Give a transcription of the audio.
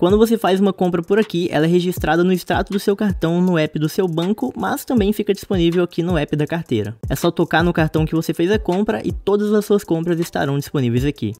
Quando você faz uma compra por aqui, ela é registrada no extrato do seu cartão no app do seu banco, mas também fica disponível aqui no app da carteira. É só tocar no cartão que você fez a compra e todas as suas compras estarão disponíveis aqui.